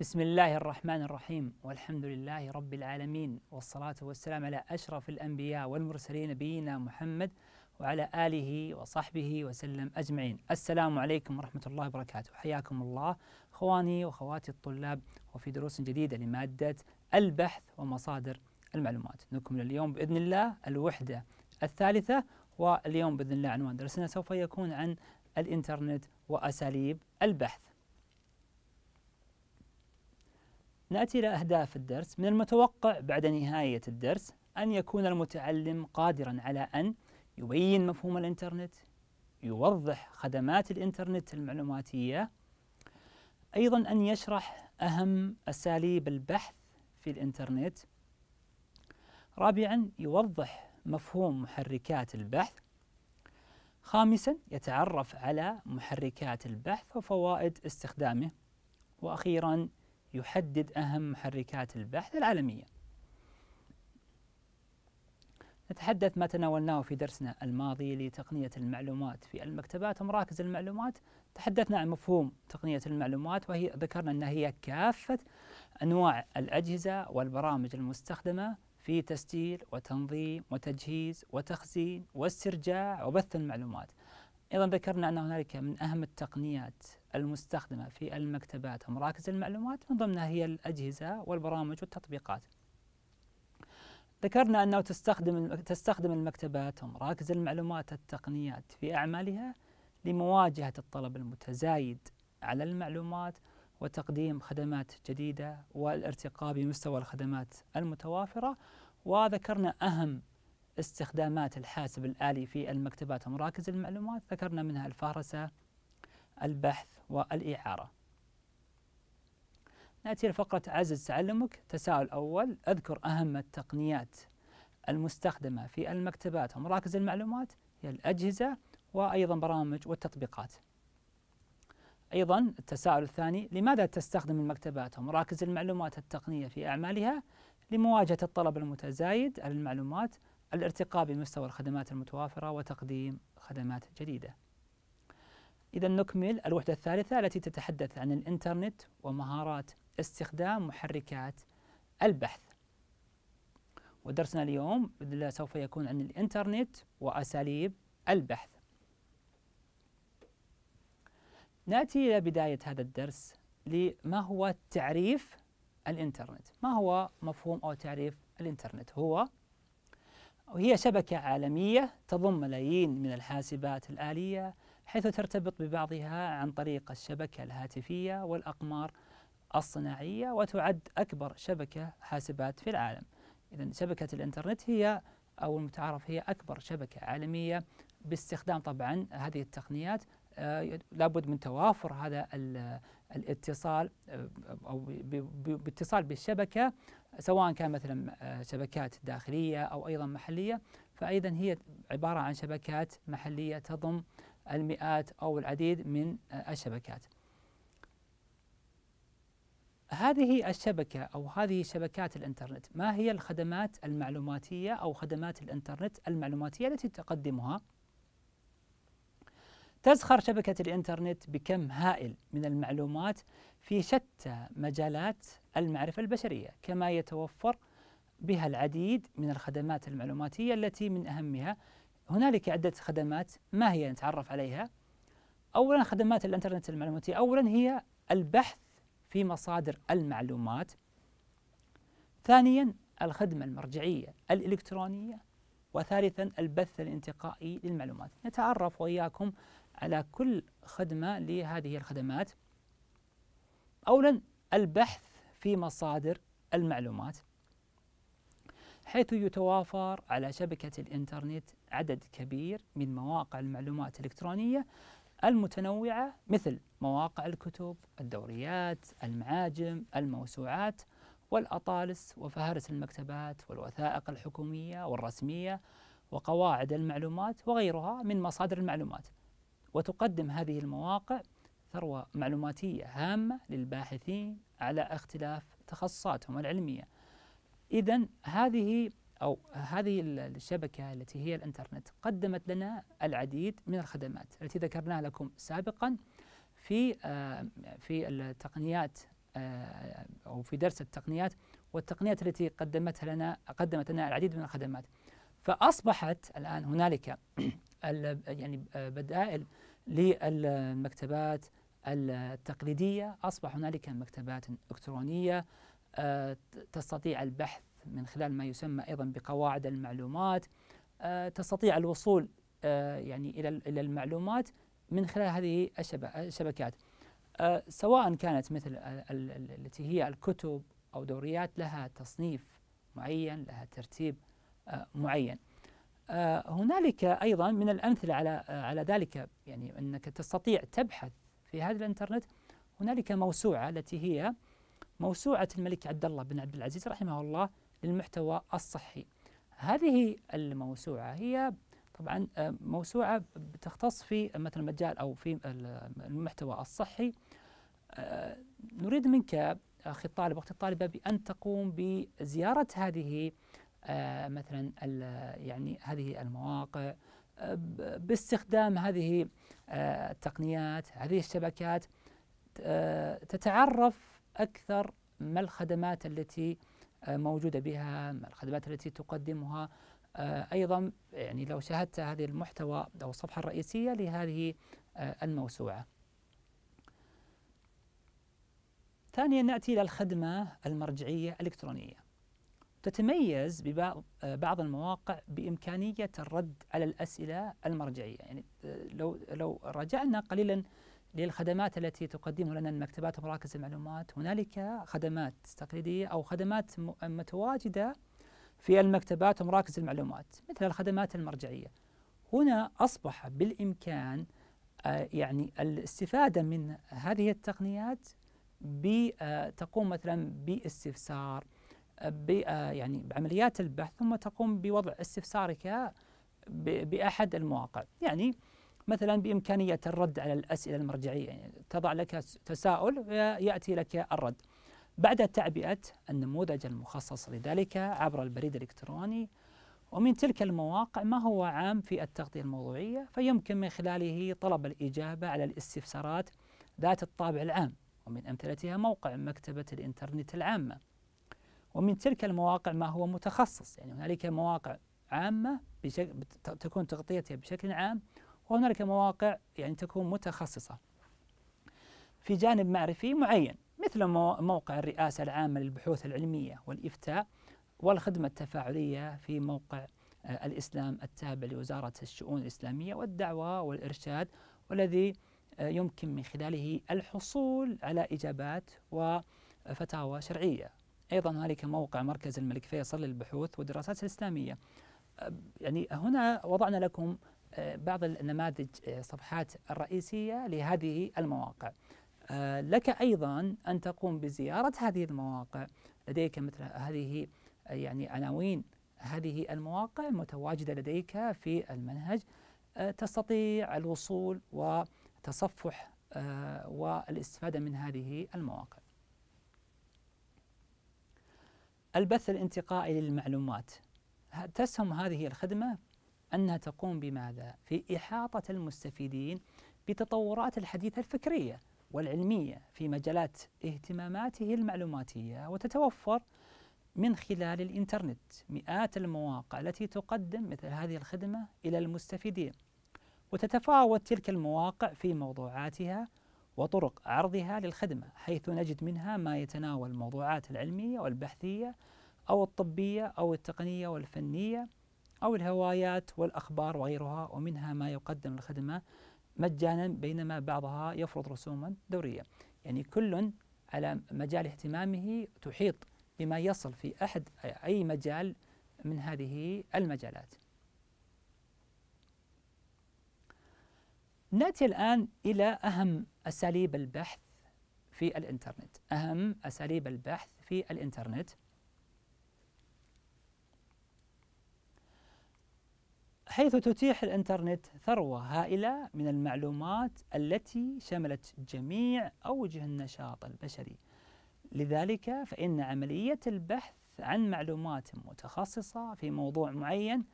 بسم الله الرحمن الرحيم والحمد لله رب العالمين والصلاة والسلام على أشرف الأنبياء والمرسلين نبينا محمد وعلى آله وصحبه وسلم أجمعين السلام عليكم ورحمة الله وبركاته حياكم الله خواني وخواتي الطلاب وفي دروس جديدة لمادة البحث ومصادر المعلومات نكمل اليوم بإذن الله الوحدة الثالثة واليوم بإذن الله عنوان درسنا سوف يكون عن الإنترنت وأساليب البحث نأتي إلى أهداف الدرس من المتوقع بعد نهاية الدرس أن يكون المتعلم قادرا على أن يبين مفهوم الإنترنت يوضح خدمات الإنترنت المعلوماتية أيضا أن يشرح أهم أساليب البحث في الإنترنت رابعا يوضح مفهوم محركات البحث خامسا يتعرف على محركات البحث وفوائد استخدامه واخيرا يحدد أهم محركات البحث العالمية نتحدث ما تناولناه في درسنا الماضي لتقنية المعلومات في المكتبات ومراكز المعلومات تحدثنا عن مفهوم تقنية المعلومات وهي ذكرنا أنها هي كافة أنواع الأجهزة والبرامج المستخدمة في تسجيل وتنظيم وتجهيز وتخزين واسترجاع وبث المعلومات أيضا ذكرنا أن هنالك من أهم التقنيات المستخدمة في المكتبات ومراكز المعلومات من ضمنها هي الأجهزة والبرامج والتطبيقات ذكرنا أنه تستخدم تستخدم المكتبات ومراكز المعلومات التقنيات في أعمالها لمواجهة الطلب المتزايد على المعلومات وتقديم خدمات جديدة والارتقاء بمستوى الخدمات المتوافرة وذكرنا أهم استخدامات الحاسب الآلي في المكتبات ومراكز المعلومات ذكرنا منها الفهرسة البحث والإعارة نأتي لفقرة عزز تعلمك تساؤل أول أذكر أهم التقنيات المستخدمة في المكتبات ومراكز المعلومات هي الأجهزة وأيضا برامج والتطبيقات أيضا التساؤل الثاني لماذا تستخدم المكتبات ومراكز المعلومات التقنية في أعمالها لمواجهة الطلب المتزايد على المعلومات الارتقاء بمستوى الخدمات المتوافرة وتقديم خدمات جديدة إذا نكمل الوحدة الثالثة التي تتحدث عن الإنترنت ومهارات استخدام محركات البحث ودرسنا اليوم بإذن الله سوف يكون عن الإنترنت وأساليب البحث نأتي إلى بداية هذا الدرس لما هو تعريف الإنترنت ما هو مفهوم أو تعريف الإنترنت هو وهي شبكة عالمية تضم ملايين من الحاسبات الآلية حيث ترتبط ببعضها عن طريق الشبكة الهاتفية والأقمار الصناعية وتعد أكبر شبكة حاسبات في العالم إذا شبكة الإنترنت هي أو المتعارف هي أكبر شبكة عالمية باستخدام طبعا هذه التقنيات آه، لابد من توافر هذا الاتصال آه، أو باتصال بالشبكة سواء كان مثلا آه، شبكات داخلية أو أيضا محلية فأيضا هي عبارة عن شبكات محلية تضم المئات أو العديد من آه، الشبكات هذه الشبكة أو هذه شبكات الإنترنت ما هي الخدمات المعلوماتية أو خدمات الإنترنت المعلوماتية التي تقدمها تزخر شبكة الإنترنت بكم هائل من المعلومات في شتى مجالات المعرفة البشرية كما يتوفر بها العديد من الخدمات المعلوماتية التي من أهمها هنالك عدة خدمات ما هي نتعرف عليها أولا خدمات الإنترنت المعلوماتية أولا هي البحث في مصادر المعلومات ثانيا الخدمة المرجعية الإلكترونية وثالثا البث الانتقائي للمعلومات نتعرف وإياكم على كل خدمة لهذه الخدمات أولا البحث في مصادر المعلومات حيث يتوافر على شبكة الإنترنت عدد كبير من مواقع المعلومات الإلكترونية المتنوعة مثل مواقع الكتب، الدوريات، المعاجم، الموسوعات، والأطالس وفهرس المكتبات والوثائق الحكومية والرسمية وقواعد المعلومات وغيرها من مصادر المعلومات وتقدم هذه المواقع ثروة معلوماتية هامة للباحثين على اختلاف تخصصاتهم العلمية إذا هذه أو هذه الشبكة التي هي الإنترنت قدمت لنا العديد من الخدمات التي ذكرناها لكم سابقا في آه، في التقنيات آه، أو في درس التقنيات والتقنيات التي قدمتها لنا قدمت لنا العديد من الخدمات فأصبحت الآن هنالك يعني بدائل للمكتبات التقليدية أصبح هنالك مكتبات إلكترونية آه، تستطيع البحث من خلال ما يسمى أيضا بقواعد المعلومات آه، تستطيع الوصول آه، يعني إلى إلى المعلومات من خلال هذه الشبكات سواء كانت مثل التي هي الكتب أو دوريات لها تصنيف معين لها ترتيب معين هنالك أيضا من الأمثلة على على ذلك يعني أنك تستطيع تبحث في هذا الانترنت هنالك موسوعة التي هي موسوعة الملك عبد الله بن عبد العزيز رحمه الله للمحتوى الصحي هذه الموسوعة هي طبعا آه، موسوعة تختص في مثلا مجال أو في المحتوى الصحي آه، نريد منك أخي الطالب وأختي الطالبة بأن تقوم بزيارة هذه آه، مثلا يعني هذه المواقع باستخدام هذه آه، التقنيات هذه الشبكات آه، تتعرف أكثر ما الخدمات التي آه، موجودة بها ما الخدمات التي تقدمها أيضا يعني لو شاهدت هذه المحتوى أو الصفحة الرئيسية لهذه الموسوعة ثانيا نأتي إلى الخدمة المرجعية الإلكترونية تتميز ببعض آه، بعض المواقع بإمكانية الرد على الأسئلة المرجعية يعني آه، لو, لو رجعنا قليلا للخدمات التي تقدمها لنا المكتبات ومراكز المعلومات هنالك خدمات تقليدية أو خدمات متواجدة في المكتبات ومراكز المعلومات مثل الخدمات المرجعية هنا أصبح بالإمكان آه، يعني الاستفادة من هذه التقنيات تقوم مثلا باستفسار آه، يعني بعمليات البحث ثم تقوم بوضع استفسارك بأحد المواقع يعني مثلا بإمكانية الرد على الأسئلة المرجعية يعني تضع لك تساؤل ويأتي آه، لك الرد بعد تعبئة النموذج المخصص لذلك عبر البريد الإلكتروني ومن تلك المواقع ما هو عام في التغطية الموضوعية فيمكن من خلاله طلب الإجابة على الاستفسارات ذات الطابع العام ومن أمثلتها موقع مكتبة الإنترنت العامة ومن تلك المواقع ما هو متخصص يعني هنالك مواقع عامة بشكل تكون تغطيتها بشكل عام وهنالك مواقع يعني تكون متخصصة في جانب معرفي معين مثل موقع الرئاسة العامة للبحوث العلمية والإفتاء والخدمة التفاعلية في موقع آه، الإسلام التابع لوزارة الشؤون الإسلامية والدعوة والإرشاد والذي آه، يمكن من خلاله الحصول على إجابات وفتاوى شرعية أيضا هنالك موقع مركز الملك فيصل للبحوث والدراسات الإسلامية يعني هنا وضعنا لكم بعض النماذج صفحات الرئيسية لهذه المواقع لك أيضا أن تقوم بزيارة هذه المواقع لديك مثل هذه يعني عناوين هذه المواقع متواجدة لديك في المنهج تستطيع الوصول وتصفح والاستفادة من هذه المواقع البث الانتقائي للمعلومات تسهم هذه الخدمة أنها تقوم بماذا؟ في إحاطة المستفيدين بتطورات الحديثة الفكرية والعلمية في مجالات اهتماماته المعلوماتية وتتوفر من خلال الإنترنت مئات المواقع التي تقدم مثل هذه الخدمة إلى المستفيدين وتتفاوت تلك المواقع في موضوعاتها وطرق عرضها للخدمة حيث نجد منها ما يتناول الموضوعات العلمية والبحثية أو الطبية أو التقنية والفنية أو الهوايات والأخبار وغيرها ومنها ما يقدم الخدمة مجانا بينما بعضها يفرض رسوما دورية يعني كل على مجال اهتمامه تحيط بما يصل في أحد أي مجال من هذه المجالات نأتي الآن إلى أهم أساليب البحث في الإنترنت أهم أساليب البحث في الإنترنت حيث تتيح الإنترنت ثروة هائلة من المعلومات التي شملت جميع أوجه النشاط البشري لذلك فإن عملية البحث عن معلومات متخصصة في موضوع معين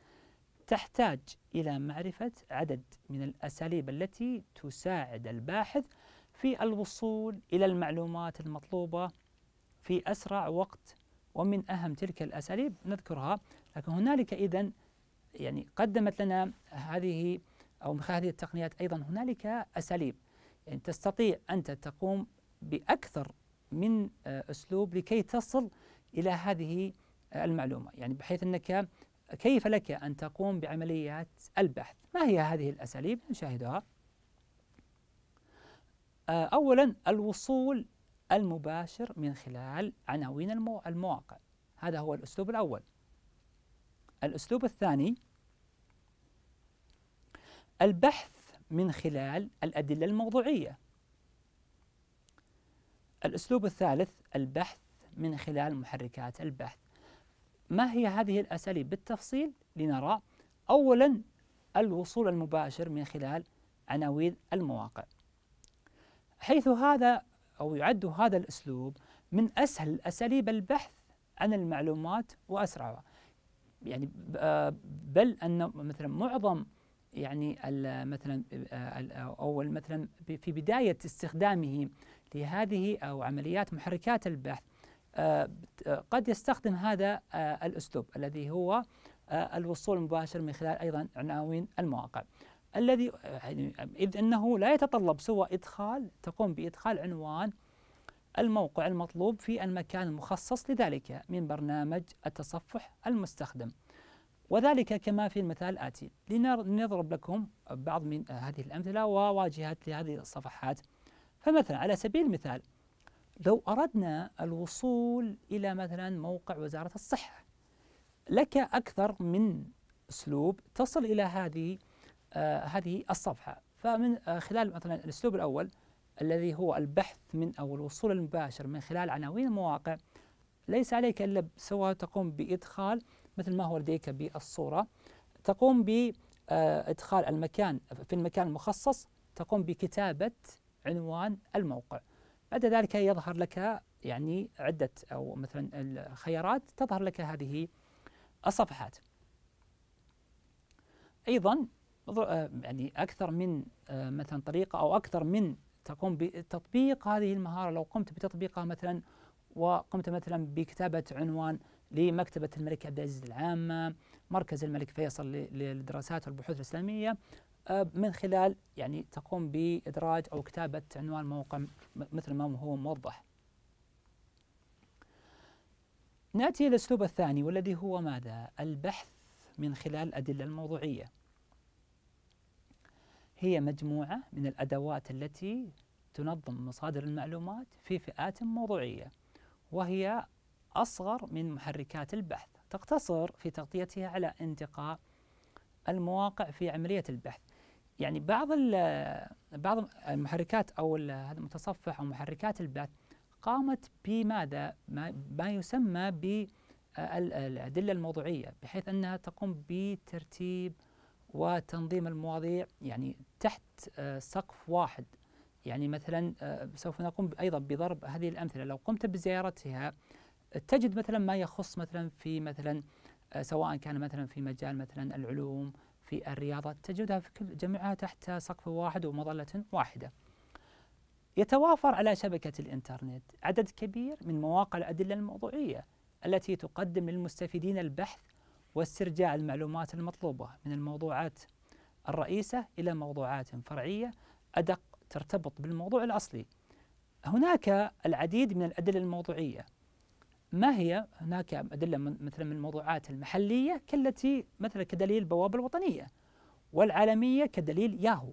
تحتاج إلى معرفة عدد من الأساليب التي تساعد الباحث في الوصول إلى المعلومات المطلوبة في أسرع وقت ومن أهم تلك الأساليب نذكرها لكن هنالك إذا يعني قدمت لنا هذه أو هذه التقنيات أيضا هنالك أساليب يعني تستطيع أنت تقوم بأكثر من آه، أسلوب لكي تصل إلى هذه آه، المعلومة يعني بحيث أنك كيف لك أن تقوم بعمليات البحث ما هي هذه الأساليب نشاهدها آه، أولا الوصول المباشر من خلال عناوين المواقع هذا هو الأسلوب الأول الأسلوب الثاني البحث من خلال الأدلة الموضوعية الأسلوب الثالث البحث من خلال محركات البحث ما هي هذه الأساليب بالتفصيل لنرى أولا الوصول المباشر من خلال عناوين المواقع حيث هذا أو يعد هذا الأسلوب من أسهل أساليب البحث عن المعلومات وأسرعها يعني آه، بل أن مثلا معظم يعني مثلا آه، أو مثلا في بداية استخدامه لهذه أو عمليات محركات البحث قد يستخدم هذا آه، الأسلوب الذي هو آه، الوصول المباشر من خلال أيضا عناوين المواقع الذي آه، يعني، إذ أنه لا يتطلب سوى إدخال تقوم بإدخال عنوان الموقع المطلوب في المكان المخصص لذلك من برنامج التصفح المستخدم وذلك كما في المثال الآتي لنضرب لكم بعض من هذه الأمثلة وواجهات لهذه الصفحات فمثلا على سبيل المثال لو أردنا الوصول إلى مثلا موقع وزارة الصحة لك أكثر من أسلوب تصل إلى هذه آه هذه الصفحة فمن آه خلال مثلا الأسلوب الأول الذي هو البحث من أو الوصول المباشر من خلال عناوين المواقع ليس عليك إلا سواء تقوم بإدخال مثل ما هو لديك بالصورة تقوم بإدخال آه، المكان في المكان المخصص تقوم بكتابة عنوان الموقع بعد ذلك يظهر لك يعني عدة أو مثلا الخيارات تظهر لك هذه الصفحات أيضا آه، يعني أكثر من آه، مثلا طريقة أو أكثر من تقوم بتطبيق هذه المهارة لو قمت بتطبيقها مثلا وقمت مثلا بكتابة عنوان لمكتبة الملك عبد العزيز العامة مركز الملك فيصل للدراسات والبحوث الإسلامية أه، من خلال يعني تقوم بإدراج أو كتابة عنوان موقع مثل ما هو موضح نأتي إلى الأسلوب الثاني والذي هو ماذا؟ البحث من خلال الأدلة الموضوعية هي مجموعة من الأدوات التي تنظم مصادر المعلومات في فئات موضوعية وهي أصغر من محركات البحث تقتصر في تغطيتها على انتقاء المواقع في عملية البحث يعني بعض بعض المحركات او هذا المتصفح او محركات البث قامت بماذا؟ ما, يسمى يسمى بالادله الموضوعيه بحيث انها تقوم بترتيب وتنظيم المواضيع يعني تحت آه، سقف واحد يعني مثلا آه، سوف نقوم ايضا بضرب هذه الامثله لو قمت بزيارتها تجد مثلا ما يخص مثلا في مثلا آه، سواء كان مثلا في مجال مثلا العلوم في الرياضة تجدها في كل جميعها تحت سقف واحد ومظلة واحدة يتوافر على شبكة الإنترنت عدد كبير من مواقع الأدلة الموضوعية التي تقدم للمستفيدين البحث واسترجاع المعلومات المطلوبة من الموضوعات الرئيسة إلى موضوعات فرعية أدق ترتبط بالموضوع الأصلي هناك العديد من الأدلة الموضوعية ما هي هناك أدلة مثلا من الموضوعات المحلية كالتي مثلا كدليل البوابة الوطنية والعالمية كدليل ياهو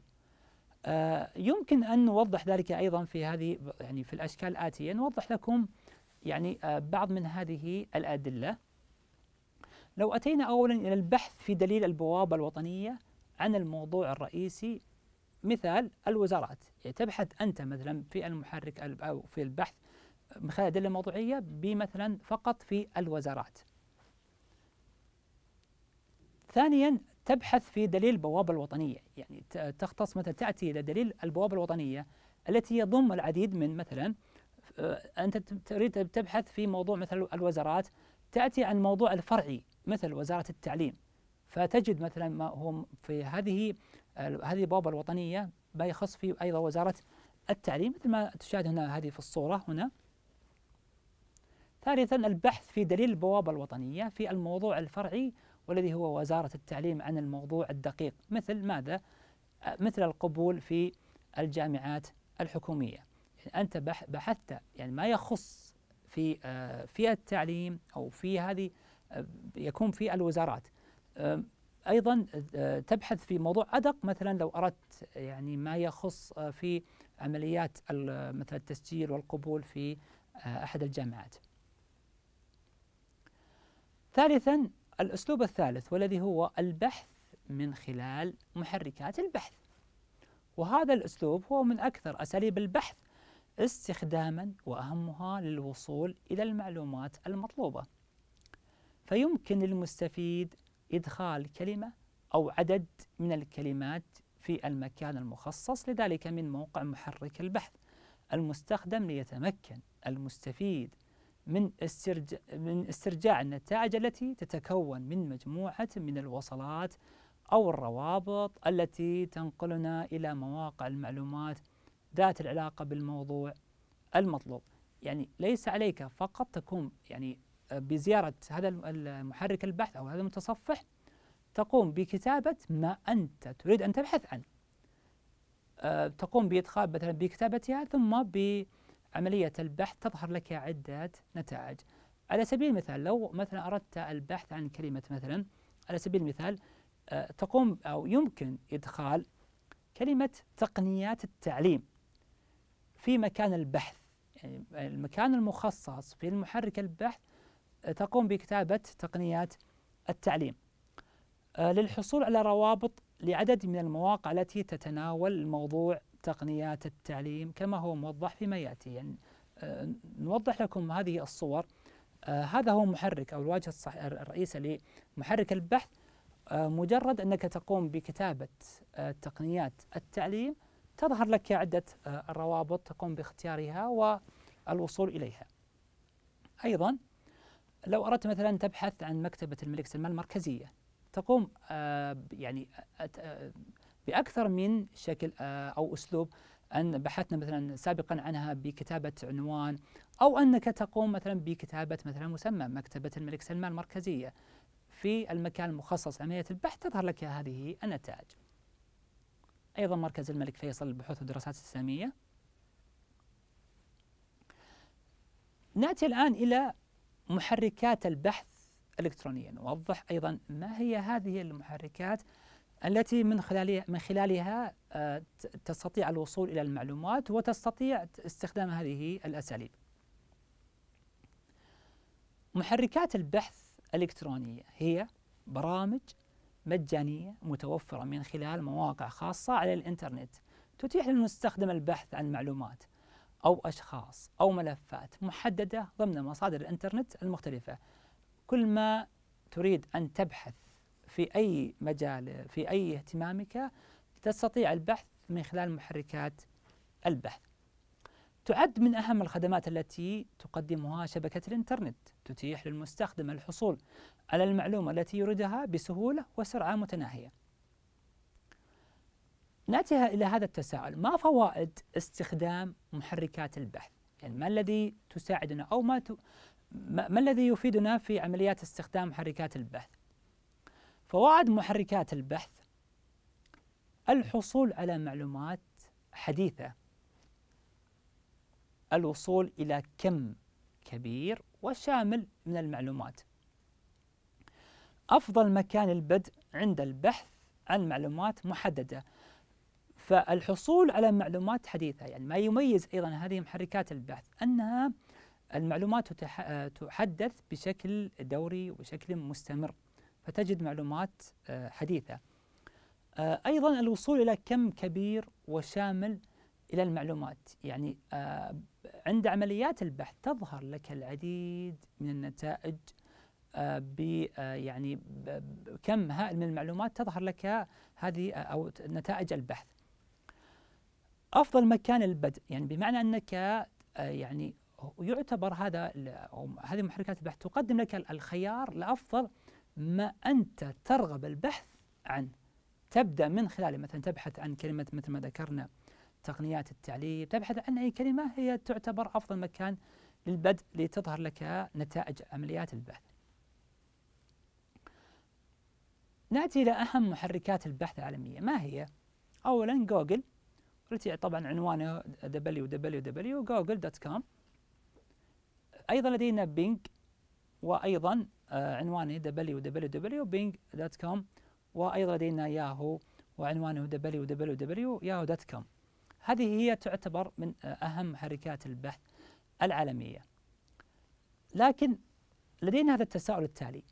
آه يمكن أن نوضح ذلك أيضا في هذه يعني في الأشكال الآتية نوضح لكم يعني آه بعض من هذه الأدلة لو أتينا أولا إلى البحث في دليل البوابة الوطنية عن الموضوع الرئيسي مثال الوزارات يعني تبحث أنت مثلا في المحرك أو في البحث من خلال أدلة موضوعية بمثلا فقط في الوزارات ثانيا تبحث في دليل البوابة الوطنية يعني تختص مثلا تأتي إلى دليل البوابة الوطنية التي يضم العديد من مثلا آه، أنت تريد تبحث في موضوع مثلا الوزارات تأتي عن موضوع الفرعي مثل وزارة التعليم فتجد مثلا ما هم في هذه هذه البوابة الوطنية ما يخص في أيضا وزارة التعليم مثل ما تشاهد هنا هذه في الصورة هنا ثالثا البحث في دليل البوابة الوطنية في الموضوع الفرعي والذي هو وزارة التعليم عن الموضوع الدقيق مثل ماذا؟ أه، مثل القبول في الجامعات الحكومية يعني أنت بحثت يعني ما يخص في أه، في التعليم أو في هذه أه، يكون في الوزارات أيضا تبحث في موضوع أدق مثلا لو أردت يعني ما يخص في عمليات مثل التسجيل والقبول في أحد الجامعات ثالثا الأسلوب الثالث والذي هو البحث من خلال محركات البحث وهذا الأسلوب هو من أكثر أساليب البحث استخداما وأهمها للوصول إلى المعلومات المطلوبة فيمكن للمستفيد إدخال كلمة أو عدد من الكلمات في المكان المخصص لذلك من موقع محرك البحث المستخدم ليتمكن المستفيد من استرجاع, من استرجاع النتائج التي تتكون من مجموعة من الوصلات أو الروابط التي تنقلنا إلى مواقع المعلومات ذات العلاقة بالموضوع المطلوب يعني ليس عليك فقط تقوم يعني بزيارة هذا المحرك البحث أو هذا المتصفح تقوم بكتابة ما أنت تريد أن تبحث عنه آه، تقوم بإدخال مثلا بكتابتها ثم ب عملية البحث تظهر لك عدة نتائج على سبيل المثال لو مثلا أردت البحث عن كلمة مثلا على سبيل المثال آه، تقوم أو يمكن إدخال كلمة تقنيات التعليم في مكان البحث يعني المكان المخصص في المحرك البحث آه، تقوم بكتابة تقنيات التعليم آه، للحصول على روابط لعدد من المواقع التي تتناول الموضوع تقنيات التعليم كما هو موضح فيما ياتي يعني آه، نوضح لكم هذه الصور آه، هذا هو محرك او الواجهه الرئيسه لمحرك البحث آه، مجرد انك تقوم بكتابه تقنيات التعليم تظهر لك عده روابط تقوم باختيارها والوصول اليها. ايضا لو اردت مثلا تبحث عن مكتبه الملك سلمان المركزيه تقوم يعني باكثر من شكل آه، او اسلوب أن بحثنا مثلا سابقا عنها بكتابة عنوان أو أنك تقوم مثلا بكتابة مثلا مسمى مكتبة الملك سلمان المركزية في المكان المخصص عملية البحث تظهر لك هذه النتائج أيضا مركز الملك فيصل للبحوث والدراسات الإسلامية نأتي الآن إلى محركات البحث إلكترونيا نوضح أيضا ما هي هذه المحركات التي من خلالها من خلالها آه، تستطيع الوصول الى المعلومات وتستطيع استخدام هذه الاساليب. محركات البحث الالكترونيه هي برامج مجانيه متوفره من خلال مواقع خاصه على الانترنت تتيح للمستخدم البحث عن معلومات او اشخاص او ملفات محدده ضمن مصادر الانترنت المختلفه. كل ما تريد ان تبحث في أي مجال في أي اهتمامك تستطيع البحث من خلال محركات البحث تعد من أهم الخدمات التي تقدمها شبكة الإنترنت تتيح للمستخدم الحصول على المعلومة التي يريدها بسهولة وسرعة متناهية نأتي إلى هذا التساؤل ما فوائد استخدام محركات البحث يعني ما الذي تساعدنا أو ما, ت... ما الذي يفيدنا في عمليات استخدام محركات البحث فوائد محركات البحث الحصول على معلومات حديثة الوصول إلى كم كبير وشامل من المعلومات أفضل مكان البدء عند البحث عن معلومات محددة فالحصول على معلومات حديثة يعني ما يميز أيضا هذه محركات البحث أنها المعلومات تحدث بشكل دوري وبشكل مستمر فتجد معلومات آه، حديثة آه، أيضا الوصول إلى كم كبير وشامل إلى المعلومات يعني آه، عند عمليات البحث تظهر لك العديد من النتائج ب يعني كم هائل من المعلومات تظهر لك هذه أو نتائج البحث أفضل مكان البدء يعني بمعنى أنك يعني يعتبر هذا هذه محركات البحث تقدم لك الخيار لافضل ما أنت ترغب البحث عنه تبدأ من خلاله مثلا تبحث عن كلمة مثل ما ذكرنا تقنيات التعليم تبحث عن أي كلمة هي تعتبر أفضل مكان للبدء لتظهر لك نتائج عمليات البحث نأتي إلى أهم محركات البحث العالمية ما هي؟ أولا جوجل التي طبعا عنوانه www.google.com أيضا لدينا بينج وأيضا آه، عنواني www.bing.com وايضا لدينا ياهو وعنوانه www.yahoo.com هذه هي تعتبر من اهم محركات البحث العالميه لكن لدينا هذا التساؤل التالي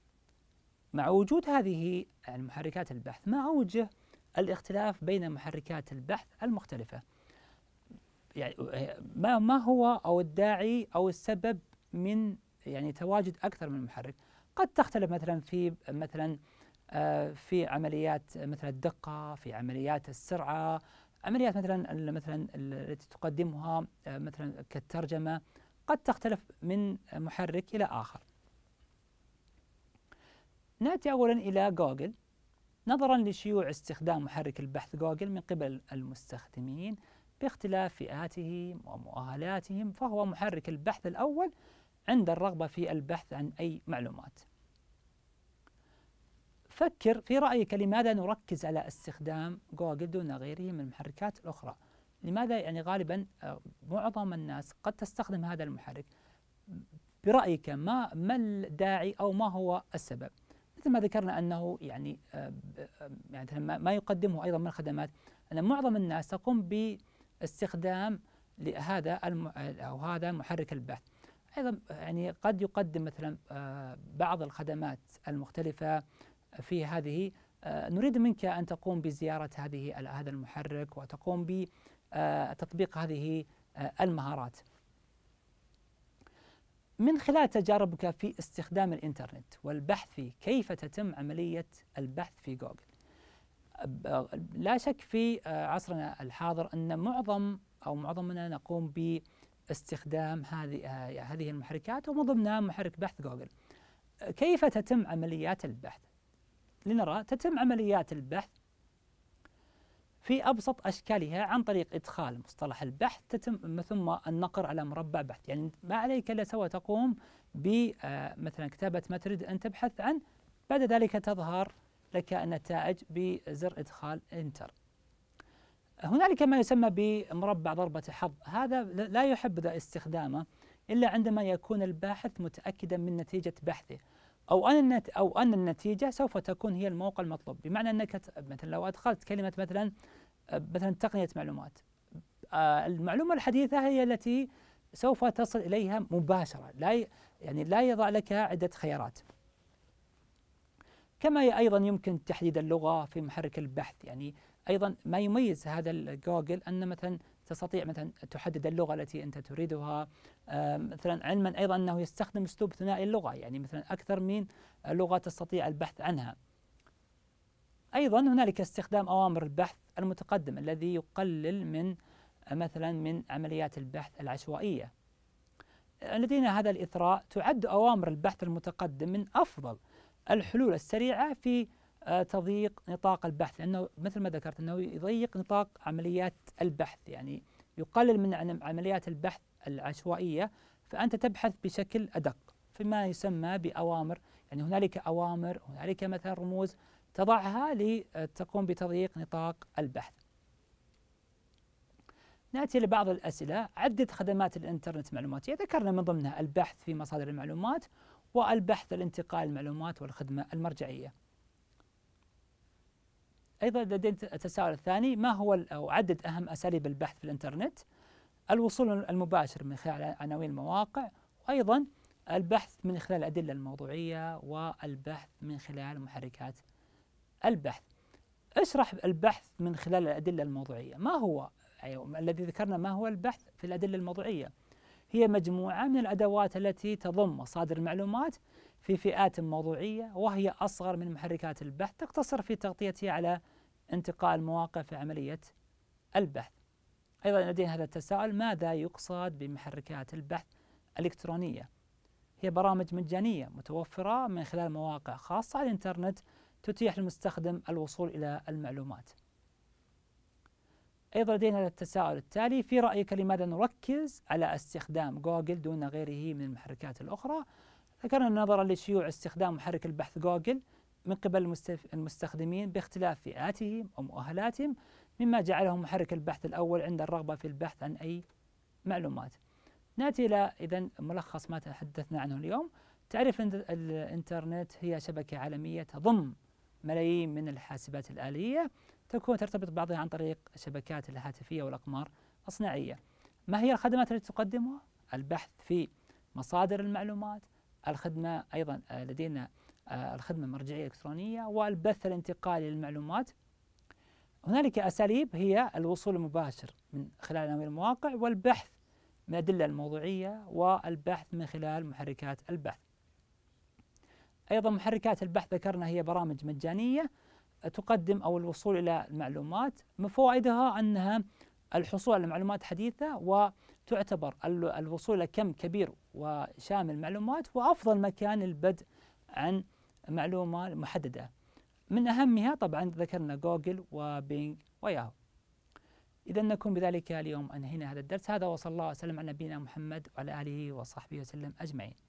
مع وجود هذه المحركات البحث ما اوجه الاختلاف بين محركات البحث المختلفه يعني ما ما هو او الداعي او السبب من يعني تواجد اكثر من محرك قد تختلف مثلا في مثلا آه، في عمليات مثلا الدقة في عمليات السرعة عمليات مثلا مثلا التي تقدمها آه، مثلا كالترجمة قد تختلف من محرك إلى آخر نأتي أولا إلى جوجل نظرا لشيوع استخدام محرك البحث جوجل من قبل المستخدمين باختلاف فئاتهم ومؤهلاتهم فهو محرك البحث الأول عند الرغبة في البحث عن أي معلومات فكر في رأيك لماذا نركز على استخدام جوجل دون غيره من المحركات الأخرى لماذا يعني غالبا آه، معظم الناس قد تستخدم هذا المحرك برأيك ما ما الداعي أو ما هو السبب مثل ما ذكرنا أنه يعني آه، آه، يعني ما يقدمه أيضا من الخدمات أن معظم الناس تقوم باستخدام لهذا أو هذا محرك البحث أيضا يعني قد يقدم مثلا آه، بعض الخدمات المختلفة في هذه آه، نريد منك أن تقوم بزيارة هذه هذا المحرك وتقوم بتطبيق آه، هذه المهارات من خلال تجاربك في استخدام الإنترنت والبحث في كيف تتم عملية البحث في جوجل لا شك في عصرنا الحاضر أن معظم أو معظمنا نقوم ب استخدام هذه آه، هذه المحركات ومن ضمنها محرك بحث جوجل. كيف تتم عمليات البحث؟ لنرى تتم عمليات البحث في أبسط أشكالها عن طريق إدخال مصطلح البحث تتم ثم النقر على مربع بحث يعني ما عليك إلا سوى تقوم بمثلا آه، كتابة ما تريد أن تبحث عنه بعد ذلك تظهر لك النتائج بزر إدخال إنتر هنالك ما يسمى بمربع ضربة حظ هذا لا يحبذ استخدامه إلا عندما يكون الباحث متأكدا من نتيجة بحثه أو أن أو أن النتيجة سوف تكون هي الموقع المطلوب بمعنى أنك مثلا لو أدخلت كلمة مثلا مثلا تقنية معلومات آه، المعلومة الحديثة هي التي سوف تصل إليها مباشرة لا يعني لا يضع لك عدة خيارات كما أيضا يمكن تحديد اللغة في محرك البحث يعني ايضا ما يميز هذا الجوجل ان مثلا تستطيع مثلا تحدد اللغه التي انت تريدها آه، مثلا علما ايضا انه يستخدم اسلوب ثنائي اللغه يعني مثلا اكثر من لغه تستطيع البحث عنها. ايضا هنالك استخدام اوامر البحث المتقدم الذي يقلل من آه، مثلا من عمليات البحث العشوائيه. لدينا هذا الاثراء تعد اوامر البحث المتقدم من افضل الحلول السريعه في آه، تضييق نطاق البحث لأنه مثل ما ذكرت أنه يضيق نطاق عمليات البحث يعني يقلل من عمليات البحث العشوائية فأنت تبحث بشكل أدق فيما يسمى بأوامر يعني هنالك أوامر هنالك مثلا رموز تضعها لتقوم آه، بتضييق نطاق البحث ناتي لبعض الاسئله عده خدمات الانترنت المعلوماتيه ذكرنا من ضمنها البحث في مصادر المعلومات والبحث الانتقال المعلومات والخدمه المرجعيه أيضا لدينا التساؤل الثاني ما هو أو عدد أهم أساليب البحث في الإنترنت الوصول المباشر من خلال عناوين المواقع وأيضا البحث من خلال الأدلة الموضوعية والبحث من خلال محركات البحث اشرح البحث من خلال الأدلة الموضوعية ما هو أيوة الذي ذكرنا ما هو البحث في الأدلة الموضوعية هي مجموعة من الأدوات التي تضم مصادر المعلومات في فئات موضوعية وهي أصغر من محركات البحث تقتصر في تغطيتها على انتقاء المواقع في عملية البحث أيضا لدينا هذا التساؤل ماذا يقصد بمحركات البحث الإلكترونية هي برامج مجانية متوفرة من خلال مواقع خاصة على الإنترنت تتيح للمستخدم الوصول إلى المعلومات أيضا لدينا هذا التساؤل التالي في رأيك لماذا نركز على استخدام جوجل دون غيره من المحركات الأخرى ذكرنا نظرا لشيوع استخدام محرك البحث جوجل من قبل المستخدمين باختلاف فئاتهم ومؤهلاتهم مما جعله محرك البحث الأول عند الرغبة في البحث عن أي معلومات نأتي إلى إذا ملخص ما تحدثنا عنه اليوم تعرف أن الإنترنت هي شبكة عالمية تضم ملايين من الحاسبات الآلية تكون ترتبط بعضها عن طريق الشبكات الهاتفية والأقمار الصناعية ما هي الخدمات التي تقدمها؟ البحث في مصادر المعلومات الخدمة أيضا آه، لدينا آه، الخدمة مرجعية إلكترونية والبث الانتقالي للمعلومات هنالك أساليب هي الوصول المباشر من خلال نوع المواقع والبحث من الأدلة الموضوعية والبحث من خلال محركات البحث أيضا محركات البحث ذكرنا هي برامج مجانية تقدم أو الوصول إلى المعلومات من فوائدها أنها الحصول على معلومات حديثة وتعتبر الوصول كم كبير وشامل معلومات وأفضل مكان البدء عن معلومة محددة من أهمها طبعا ذكرنا جوجل وبينج وياهو إذا نكون بذلك اليوم أنهينا هذا الدرس هذا وصلى الله وسلم على نبينا محمد وعلى آله وصحبه وسلم أجمعين